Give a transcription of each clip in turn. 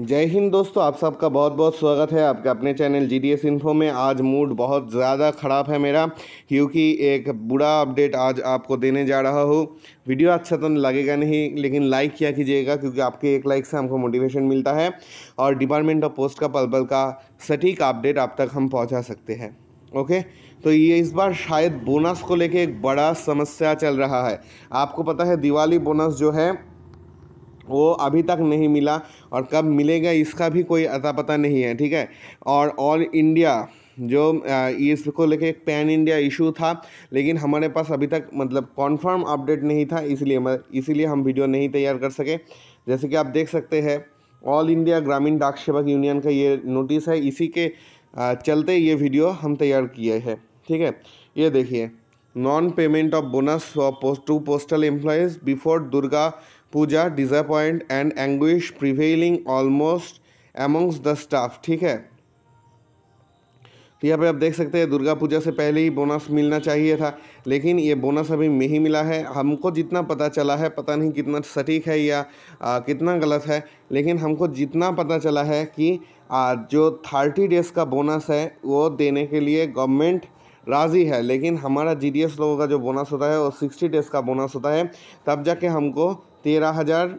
जय हिंद दोस्तों आप सबका बहुत बहुत स्वागत है आपके अपने channel G D S info में आज मूड बहुत ज़्यादा ख़राब है मेरा क्योंकि एक बुरा अपडेट आज आपको देने जा रहा हूँ वीडियो अच्छा तो लगेगा नहीं लेकिन लाइक किया कीजिएगा क्योंकि आपके एक लाइक से हमको मोटिवेशन मिलता है और डिपार्टमेंट ऑफ पोस्ट का पल पल का सटीक अपडेट आप तक हम पहुँचा सकते हैं ओके तो ये इस बार शायद बोनस को लेकर एक बड़ा समस्या चल रहा है आपको पता है दिवाली बोनस जो है वो अभी तक नहीं मिला और कब मिलेगा इसका भी कोई अता पता नहीं है ठीक है और ऑल इंडिया जो इसको लेके एक पैन इंडिया इशू था लेकिन हमारे पास अभी तक मतलब कॉन्फर्म अपडेट नहीं था इसलिए इसीलिए हम वीडियो नहीं तैयार कर सके जैसे कि आप देख सकते हैं ऑल इंडिया ग्रामीण डाक सेवक यूनियन का ये नोटिस है इसी के चलते ये वीडियो हम तैयार किए हैं ठीक है ये देखिए non payment of bonus to postal employees before Durga Puja disappoint and anguish prevailing almost amongst the staff ठीक है तो यहाँ पे आप देख सकते हैं दुर्गा पूजा से पहले ही बोनस मिलना चाहिए था लेकिन ये बोनस अभी नहीं मिला है हमको जितना पता चला है पता नहीं कितना सटीक है या आ, कितना गलत है लेकिन हमको जितना पता चला है कि आ, जो थर्टी डेज़ का बोनस है वो देने के लिए गवर्नमेंट राज़ी है लेकिन हमारा जी लोगों का जो बोनस होता है वो सिक्सटी डेज़ का बोनस होता है तब जाके हमको तेरह हज़ार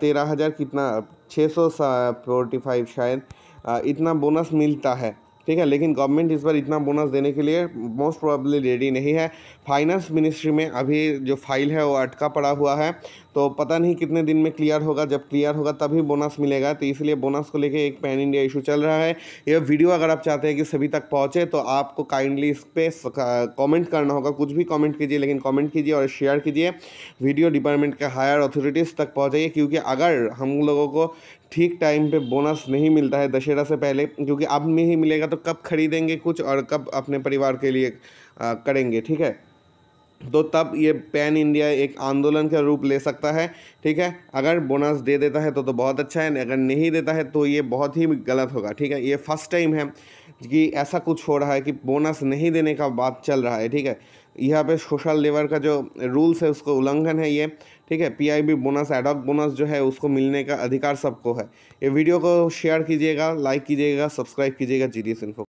तेरह हज़ार कितना छः सौ फोर्टी फाइव शायद इतना बोनस मिलता है ठीक है लेकिन गवर्नमेंट इस पर इतना बोनस देने के लिए मोस्ट प्रोबेबली रेडी नहीं है फाइनेंस मिनिस्ट्री में अभी जो फाइल है वो अटका पड़ा हुआ है तो पता नहीं कितने दिन में क्लियर होगा जब क्लियर होगा तभी बोनस मिलेगा तो इसलिए बोनस को लेकर एक पैन इंडिया इशू चल रहा है ये वीडियो अगर आप चाहते हैं कि सभी तक पहुँचे तो आपको काइंडली इस पर कॉमेंट करना होगा कुछ भी कॉमेंट कीजिए लेकिन कॉमेंट कीजिए और शेयर कीजिए वीडियो डिपार्टमेंट के हायर अथॉरिटीज़ तक पहुँचाइए क्योंकि अगर हम लोगों को ठीक टाइम पे बोनस नहीं मिलता है दशहरा से पहले क्योंकि अब में ही मिलेगा तो कब खरीदेंगे कुछ और कब अपने परिवार के लिए आ, करेंगे ठीक है तो तब ये पैन इंडिया एक आंदोलन का रूप ले सकता है ठीक है अगर बोनस दे देता है तो तो बहुत अच्छा है अगर नहीं देता है तो ये बहुत ही गलत होगा ठीक है ये फर्स्ट टाइम है कि ऐसा कुछ हो रहा है कि बोनस नहीं देने का बात चल रहा है ठीक है यहाँ पे सोशल लेबर का जो रूल्स है उसको उल्लंघन है ये ठीक है पीआईबी बोनस एडॉक बोनस जो है उसको मिलने का अधिकार सबको है ये वीडियो को शेयर कीजिएगा लाइक कीजिएगा सब्सक्राइब कीजिएगा जी डी